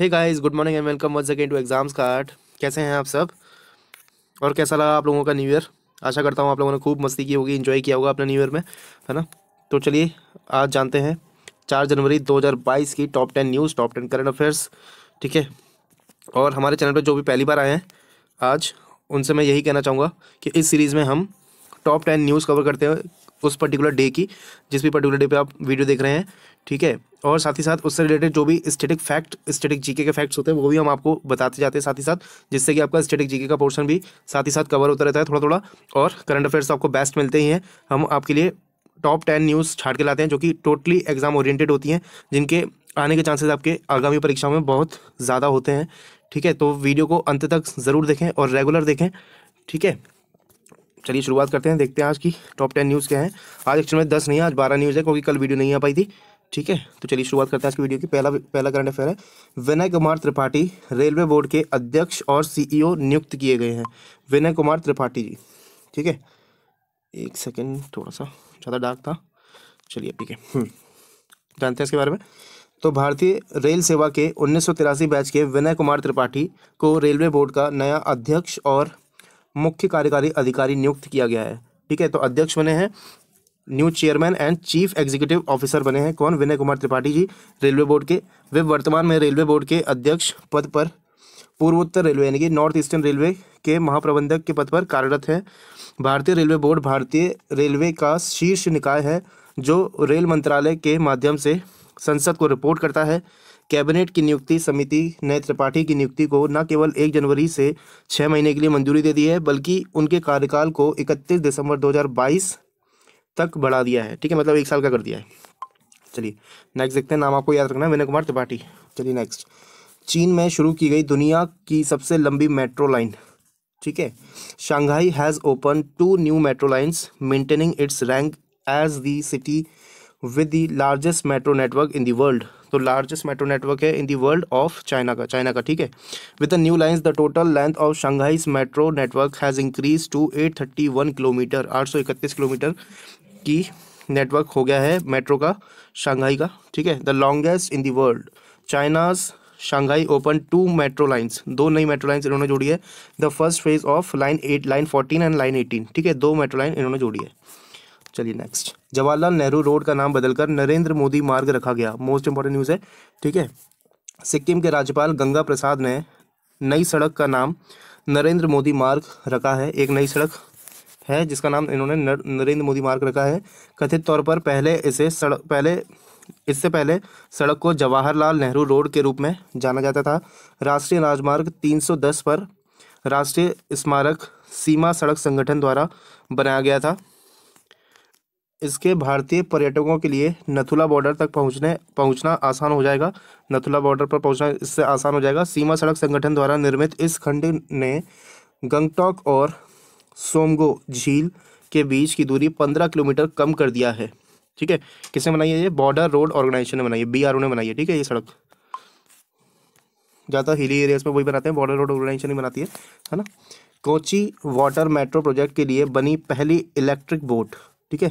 hey guys good morning and welcome once again to exams का art कैसे हैं आप सब और कैसा लगा आप लोगों का न्यू ईयर आशा करता हूँ आप लोगों ने खूब मस्ती की होगी इन्जॉय किया होगा अपने न्यू ईयर में है ना तो चलिए आज जानते हैं चार जनवरी बाईस की top ten news top ten current affairs ठीक है और हमारे चैनल पर जो भी पहली बार आए हैं आज उनसे मैं यही कहना चाहूँगा कि इस सीरीज़ में हम टॉप टेन न्यूज़ कवर करते हैं उस पर्टिकुलर डे की जिस भी पर्टिकुलर डे पे आप वीडियो देख रहे हैं ठीक है और साथ ही साथ उससे रिलेटेड जो भी स्टेटिक फैक्ट स्टेटिक जीके के फैक्ट्स होते हैं वो भी हम आपको बताते जाते हैं साथ ही साथ जिससे कि आपका स्टेटिक जीके का पोर्शन भी साथ ही साथ कवर होता रहता है थोड़ा थोड़ा और करंट अफेयर्स तो आपको बेस्ट मिलते ही हैं हम आपके लिए टॉप टेन न्यूज़ छाट के लाते हैं जो कि टोटली एग्जाम ओरिएंटेड होती हैं जिनके आने के चांसेस आपके आगामी परीक्षाओं में बहुत ज़्यादा होते हैं ठीक है तो वीडियो को अंत तक ज़रूर देखें और रेगुलर देखें ठीक है चलिए शुरुआत करते हैं देखते हैं आज की टॉप टेन न्यूज़ क्या है आज एक्चुअल में दस नहीं है आज बारह न्यूज़ है क्योंकि कल वीडियो नहीं आ पाई थी ठीक है तो चलिए शुरुआत करते हैं आज की वीडियो की पहला पहला करंट अफेयर है विनय कुमार त्रिपाठी रेलवे बोर्ड के अध्यक्ष और सीईओ e नियुक्त किए गए हैं विनय कुमार त्रिपाठी जी ठीक है एक सेकेंड थोड़ा सा ज़्यादा डार्क था चलिए ठीक है हम्म, जानते हैं इसके बारे में तो भारतीय रेल सेवा के उन्नीस बैच के विनय कुमार त्रिपाठी को रेलवे बोर्ड का नया अध्यक्ष और मुख्य कार्यकारी अधिकारी नियुक्त किया गया है ठीक है तो अध्यक्ष बने हैं new chairman and chief executive officer बने हैं कौन विनय कुमार त्रिपाठी जी रेलवे बोर्ड के वे वर्तमान में रेलवे बोर्ड के अध्यक्ष पद पर पूर्वोत्तर रेलवे यानी कि नॉर्थ ईस्टर्न रेलवे के महाप्रबंधक के पद पर कार्यरत है भारतीय रेलवे बोर्ड भारतीय रेलवे का शीर्ष निकाय है जो रेल मंत्रालय के माध्यम से संसद को रिपोर्ट करता है कैबिनेट की नियुक्ति समिति ने त्रिपाठी की नियुक्ति को न केवल एक जनवरी से छः महीने के लिए मंजूरी दे दी है बल्कि उनके कार्यकाल को इकतीस दिसंबर 2022 तक बढ़ा दिया है ठीक है मतलब एक साल का कर दिया है चलिए नेक्स्ट देखते हैं नाम आपको याद रखना है विनय कुमार त्रिपाठी चलिए नेक्स्ट चीन में शुरू की गई दुनिया की सबसे लंबी मेट्रो लाइन ठीक है Shanghai has open two new metro lines maintaining its rank as the city with the largest metro network in the world तो लार्जेस्ट मेट्रो नेटवर्क है in the world of China का China का ठीक है with the new lines the total length of Shanghai metro network has increase to eight thirty one kilometre आठ सौ इकतीस kilometre की नेटवर्क हो गया है मेट्रो का शंघाई का ठीक है the longest in world China's Shanghai open two metro lines दो नई मेट्रो लाइन्स इन्होंने जोड़ी है the first phase of line eight line fourteen and line eighteen ठीक है दो मेट्रो लाइन इन्होंने जोड़ी है चलिए नेक्स्ट जवाहरलाल नेहरू रोड का नाम बदलकर नरेंद्र मोदी मार्ग रखा गया मोस्ट इंपॉर्टेंट न्यूज़ है ठीक है सिक्किम के राज्यपाल गंगा प्रसाद ने नई सड़क का नाम नरेंद्र मोदी मार्ग रखा है एक नई सड़क है जिसका नाम इन्होंने नरेंद्र मोदी मार्ग रखा है कथित तौर पर पहले इसे सड़क पहले इससे पहले सड़क को जवाहरलाल नेहरू रोड के रूप में जाना जाता था राष्ट्रीय राजमार्ग 310 पर राष्ट्रीय स्मारक सीमा सड़क संगठन द्वारा बनाया गया था इसके भारतीय पर्यटकों के लिए नथुला बॉर्डर तक पहुंचने पहुंचना आसान हो जाएगा नथुला बॉर्डर पर पहुंचना इससे आसान हो जाएगा सीमा सड़क संगठन द्वारा निर्मित इस खंड ने गंगटोक और सोमगो झील के बीच की दूरी पंद्रह किलोमीटर कम कर दिया है ठीक है किसने बनाई है ये बॉर्डर रोड ऑर्गेनाइजेशन ने बनाई है बी ने बनाई है ठीक है ये सड़क ज़्यादा हिली एरियाज में वही बनाते हैं बॉर्डर रोड ऑर्गेनाइजेशन ही बनाती है है ना कोची वाटर मेट्रो प्रोजेक्ट के लिए बनी पहली इलेक्ट्रिक बोट ठीक है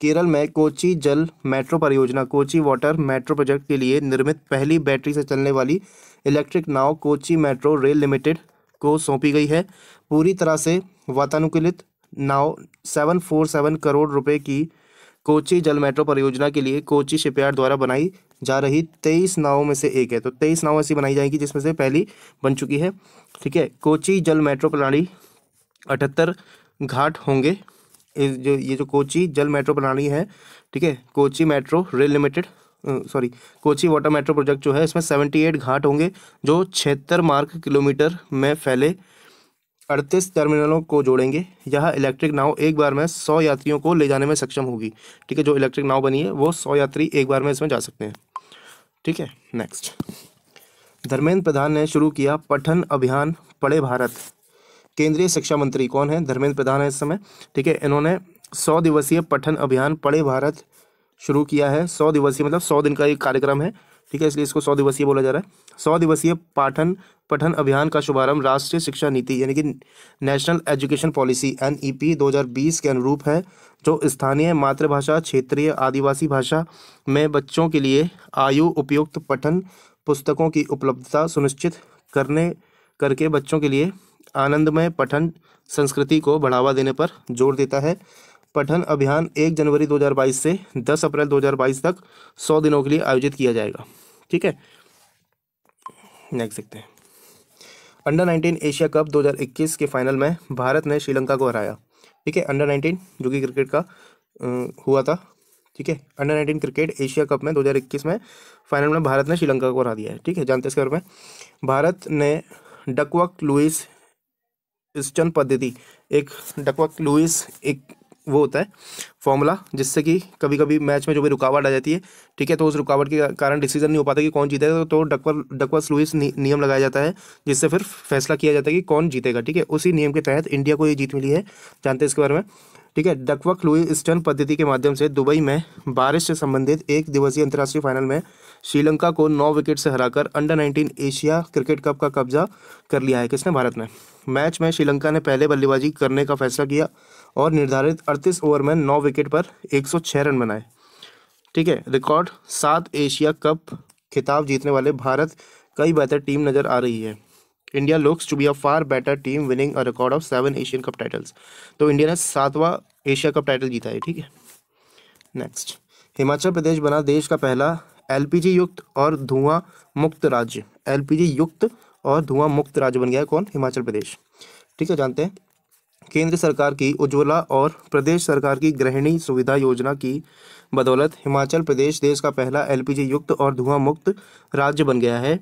केरल में कोची जल मेट्रो परियोजना कोची वाटर मेट्रो प्रोजेक्ट के लिए निर्मित पहली बैटरी से चलने वाली इलेक्ट्रिक नाव कोची मेट्रो रेल लिमिटेड को सौंपी गई है पूरी तरह से वातानुकूलित नाव सेवन फोर सेवन करोड़ रुपए की कोची जल मेट्रो परियोजना के लिए कोची शिपयार्ड द्वारा बनाई जा रही तेईस नावों में से एक है तो तेईस नाव ऐसी बनाई जाएंगी जिसमें से पहली बन चुकी है ठीक है कोची जल मेट्रो प्रणाली अठहत्तर घाट होंगे जो ये जो कोची जल मेट्रो प्रणाली है ठीक है Kochi metro rail limited sorry Kochi water metro project जो है इसमें सेवेंटी एट घाट होंगे जो छिहत्तर मार्ग किलोमीटर में फैले अड़तीस टर्मिनलों को जोड़ेंगे यह इलेक्ट्रिक नाव एक बार में सौ यात्रियों को ले जाने में सक्षम होगी ठीक है जो इलेक्ट्रिक नाव बनी है वो सौ यात्री एक बार में इसमें जा सकते हैं ठीक है नेक्स्ट धर्मेंद्र प्रधान ने शुरू किया पठन अभियान पढ़े भारत केंद्रीय शिक्षा मंत्री कौन है धर्मेंद्र प्रधान है इस समय ठीक है इन्होंने सौ दिवसीय पठन अभियान पढ़े भारत शुरू किया है सौ दिवसीय मतलब सौ दिन का एक कार्यक्रम है ठीक है इसलिए इसको सौ दिवसीय बोला जा रहा है सौ दिवसीय पाठन पठन अभियान का शुभारंभ राष्ट्रीय शिक्षा नीति यानी कि national education policy N E P दो हज़ार बीस के अनुरूप है जो स्थानीय मातृभाषा क्षेत्रीय आदिवासी भाषा में बच्चों के लिए आयु उपयुक्त पठन पुस्तकों की उपलब्धता सुनिश्चित करने करके बच्चों के लिए आनंदमय पठन संस्कृति को बढ़ावा देने पर जोर देता है पठन अभियान एक जनवरी 2022 से 10 अप्रैल 2022 तक 100 दिनों के लिए आयोजित किया जाएगा ठीक है नेक्स्ट देखते हैं अंडर 19 एशिया कप 2021 के फाइनल में भारत ने श्रीलंका को हराया ठीक है अंडर 19 जो कि क्रिकेट का हुआ था ठीक है under nineteen cricket Asia cup में 2021 में फाइनल में भारत ने श्रीलंका को हरा दिया है ठीक है जानते इसके बारे में भारत ने डकवक लुइस ईस्टर्न पद्धति एक डकवक लुइस एक वो होता है फॉर्मूला जिससे कि कभी कभी मैच में जो भी रुकावट आ जाती है ठीक है तो उस रुकावट के कारण डिसीजन नहीं हो पाता कि कौन जीतेगा तो डकवर डकवर्स लुइस नियम लगाया जाता है जिससे फिर फैसला किया जाता है कि कौन जीतेगा ठीक है उसी नियम के तहत इंडिया को ये जीत मिली है जानते हैं इसके बारे में ठीक है डकवक लुई स्टर्न पद्धति के माध्यम से दुबई में बारिश से संबंधित एक दिवसीय अंतर्राष्ट्रीय फाइनल में श्रीलंका को नौ विकेट से हराकर अंडर 19 एशिया क्रिकेट कप का कब्जा कर लिया है किसने भारत ने मैच में श्रीलंका ने पहले बल्लेबाजी करने का फैसला किया और निर्धारित अड़तीस ओवर में नौ विकेट पर 106 रन बनाए ठीक है रिकॉर्ड सात एशिया कप खिताब जीतने वाले भारत कई बेहतर टीम नज़र आ रही है India looks to be a far better team winning a record of seven Asian cup titles तो इंडिया ने सातवा एशिया कप टाइटल जीता है ठीक है नेक्स्ट हिमाचल प्रदेश बना देश का पहला एलपीजी युक्त और धुआं मुक्त राज्य एलपीजी युक्त और धुआं मुक्त राज्य बन गया है कौन हिमाचल प्रदेश ठीक है जानते हैं केंद्र सरकार की उज्ज्वला और प्रदेश सरकार की गृहिणी सुविधा योजना की बदौलत हिमाचल प्रदेश देश का पहला एलपीजी युक्त और धुआं मुक्त राज्य बन गया है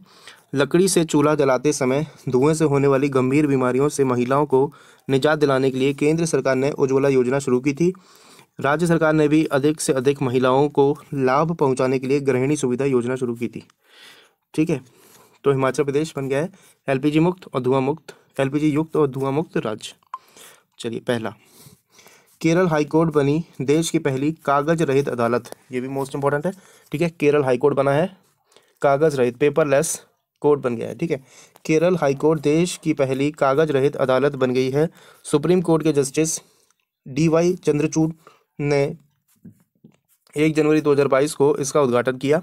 लकड़ी से चूल्हा जलाते समय धुएं से होने वाली गंभीर बीमारियों से महिलाओं को निजात दिलाने के लिए केंद्र सरकार ने उज्ज्वला योजना शुरू की थी राज्य सरकार ने भी अधिक से अधिक महिलाओं को लाभ पहुंचाने के लिए गृहिणी सुविधा योजना शुरू की थी ठीक है तो हिमाचल प्रदेश बन गया है एल मुक्त और धुआं मुक्त एल युक्त और धुआं मुक्त राज्य चलिए पहला केरल हाई कोर्ट बनी देश की पहली कागज रहित अदालत ये भी मोस्ट इंपॉर्टेंट है ठीक है केरल हाई कोर्ट बना है कागज रहित पेपरलेस कोर्ट बन गया है ठीक है केरल हाई कोर्ट देश की पहली कागज रहित अदालत बन गई है सुप्रीम कोर्ट के जस्टिस डी वाई चंद्रचूड ने एक जनवरी 2022 को इसका उद्घाटन किया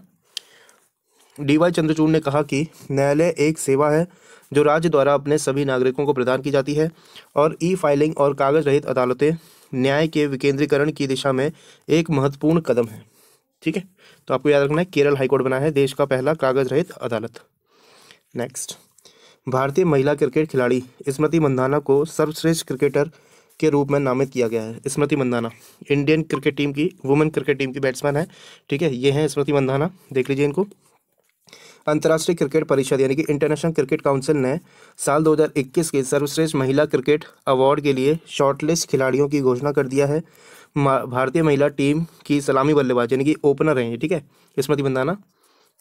डी वाई चंद्रचूड़ ने कहा कि न्यायालय एक सेवा है जो राज्य द्वारा अपने सभी नागरिकों को प्रदान की जाती है और ई फाइलिंग और कागज रहित अदालतें न्याय के विकेंद्रीकरण की दिशा में एक महत्वपूर्ण कदम है ठीक है तो आपको याद रखना है केरल हाईकोर्ट बना है देश का पहला कागज रहित अदालत नेक्स्ट भारतीय महिला क्रिकेट खिलाड़ी स्मृति मंदाना को सर्वश्रेष्ठ क्रिकेटर के रूप में नामित किया गया है Smriti Mandhana Indian cricket team की वुमेन क्रिकेट टीम की बैट्समैन है ठीक है ये हैं स्मृति मंदाना देख लीजिए इनको अंतर्राष्ट्रीय क्रिकेट परिषद यानी कि इंटरनेशनल क्रिकेट काउंसिल ने साल 2021 के सर्वश्रेष्ठ महिला क्रिकेट अवार्ड के लिए शॉर्टलिस्ट खिलाड़ियों की घोषणा कर दिया है भारतीय महिला टीम की सलामी बल्लेबाज यानी कि ओपनर हैं ठीक है स्मृति बंदाना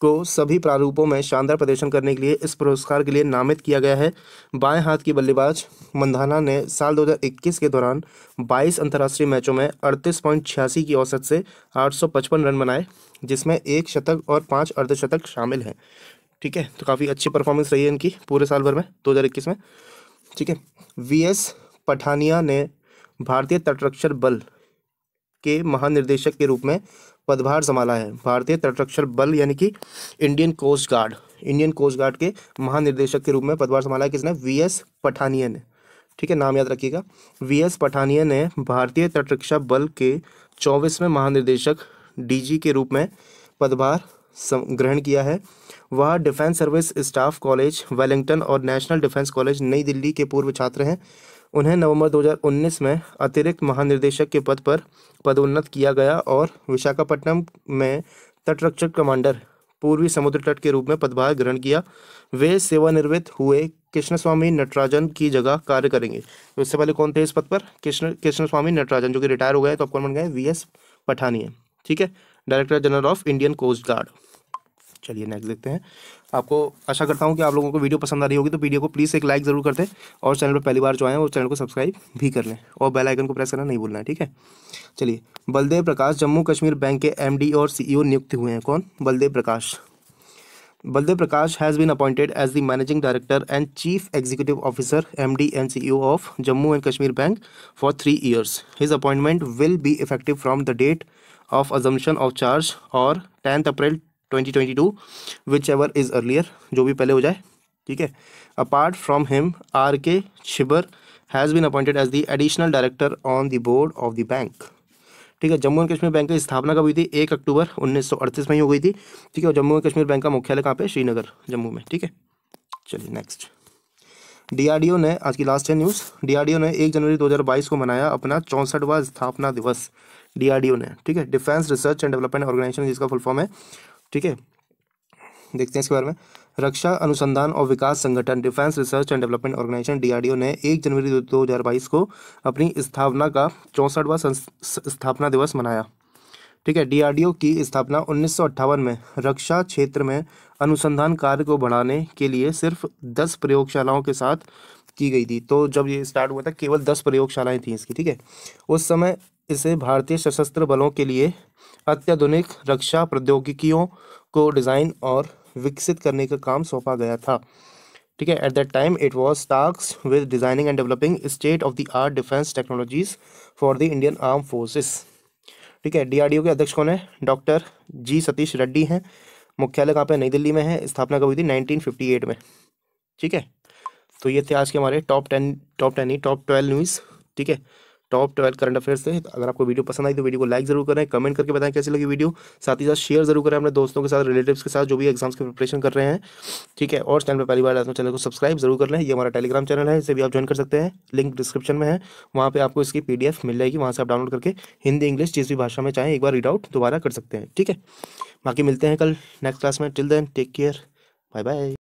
को सभी प्रारूपों में शानदार प्रदर्शन करने के लिए इस पुरस्कार के लिए नामित किया गया है बाएं हाथ की बल्लेबाज मंधाना ने साल 2021 के दौरान 22 अंतर्राष्ट्रीय मैचों में अड़तीस की औसत से 855 रन बनाए जिसमें एक शतक और पाँच अर्धशतक शामिल हैं ठीक है तो काफ़ी अच्छी परफॉर्मेंस रही है इनकी पूरे साल भर में दो में ठीक है वी पठानिया ने भारतीय तटरक्षक बल के महानिर्देशक के रूप में पदभार संभाला है भारतीय तटरक्षक बल यानी कि Indian coast guard Indian coast guard के महानिर्देशक के रूप में पदभार संभाला है किसने वी एस पठानिया ने ठीक है नाम याद रखिएगा वी एस पठानिया ने भारतीय तटरक्षा बल के चौबीसवें महानिर्देशक डीजी के रूप में पदभार ग्रहण किया है वह defence service staff college Wellington और नेशनल डिफेंस कॉलेज नई दिल्ली के पूर्व छात्र हैं उन्हें नवंबर 2019 में अतिरिक्त महानिदेशक के पद पर पदोन्नत किया गया और विशाखापट्टनम में तटरक्षक कमांडर पूर्वी समुद्र तट के रूप में पदभार ग्रहण किया वे सेवानिवृत्त हुए कृष्ण स्वामी नटराजन की जगह कार्य करेंगे तो इससे पहले कौन थे इस पद पर कृष्ण कृष्ण स्वामी नटराजन जो कि रिटायर हो गए तो आप कौन बन गए वी एस पठानी है ठीक है director general of Indian coast guard चलिए नेक्स्ट देखते हैं आपको आशा करता हूँ कि आप लोगों को वीडियो पसंद आ रही होगी तो वीडियो को प्लीज़ एक लाइक ज़रूर कर दें और चैनल पर पहली बार जो आए वो चैनल को सब्सक्राइब भी कर लें और बेल आइकन को प्रेस करना नहीं भूलना है ठीक है चलिए बलदेव प्रकाश जम्मू कश्मीर बैंक के एमडी और सीईओ e नियुक्त हुए हैं कौन Baldev Prakash Baldev Prakash has been appointed as the managing director and chief executive officer M D and C of Jammu and Kashmir bank for three years his appointment will be effective from the date of of charge or tenth April 2024 twenty twenty two whichever is earlier जो भी पहले हो जाए ठीक है apart from him R K Chhibber has been appointed as the additional director on the board of the bank ठीक है Jammu and Kashmir bank की स्थापना कब हुई थी एक अक्टूबर 1938 में ही हो गई थी ठीक है और जम्मू एंड कश्मीर बैंक का मुख्यालय कहाँ पे श्रीनगर जम्मू में ठीक है चलिए नेक्स्ट डीआरडीओ ने आज की लास्ट है न्यूज़ डीआरडीओ ने एक जनवरी 2022 को मनाया अपना चौंसठवा स्थापना दिवस डीआरडीओ ने ठीक है defence research and development organisation जिसका फुल फॉर्म है ठीक है देखते हैं इसके बारे में रक्षा अनुसंधान और विकास संगठन defence research and development organisation DRDO ने 1 जनवरी 2022 को अपनी स्थापना का चौंसठवा स्थापना दिवस मनाया ठीक है डीआरडीओ की स्थापना उन्नीस में रक्षा क्षेत्र में अनुसंधान कार्य को बढ़ाने के लिए सिर्फ दस प्रयोगशालाओं के साथ की गई थी तो जब ये स्टार्ट हुआ था केवल दस प्रयोगशालाएं थी इसकी ठीक है उस समय इसे भारतीय सशस्त्र बलों के लिए अत्याधुनिक रक्षा प्रौद्योगिकियों को डिज़ाइन और विकसित करने का काम सौंपा गया था ठीक है at that time it was task with designing and developing state of the art defence technologies for the Indian arm forces ठीक है डीआरडीओ के अध्यक्ष कौन है डॉक्टर जी सतीश रेड्डी हैं मुख्यालय कहाँ पे नई दिल्ली में है स्थापना कब हुई थी 1958 में ठीक है तो ये थे आज के हमारे टॉप टेन टॉप टेन ही टॉप ट्वेल्व न्यूज़ ठीक है टॉप ट्वेल्व करंट अफेयर्स से तो अगर आपको वीडियो पसंद आई तो वीडियो को लाइक जरूर करें कमेंट करके बताएं कैसी लगी वीडियो साथ ही साथ शेयर जरूर करें अपने दोस्तों के साथ रिलेटिव्स के साथ जो भी एग्जाम्स की प्रिपरेशन कर रहे हैं ठीक है और चैनल पर पहली बार आते तो चैनल को सब्सक्राइब जरूर कर लें ये हमारा टेलीग्राम चैनल है इसे भी आप ज्वाइन कर सकते हैं लिंक डिस्क्रिप्शन में है वहाँ पर आपको इसकी पी मिल जाएगी वहाँ से आप डाउनलोड करके हिंदी इंग्लिश जिस भी भाषा में चाहें एक बार रीड आउट दोबारा कर सकते हैं ठीक है बाकी मिलते हैं कल नेक्स्ट क्लास में till then take care bye bye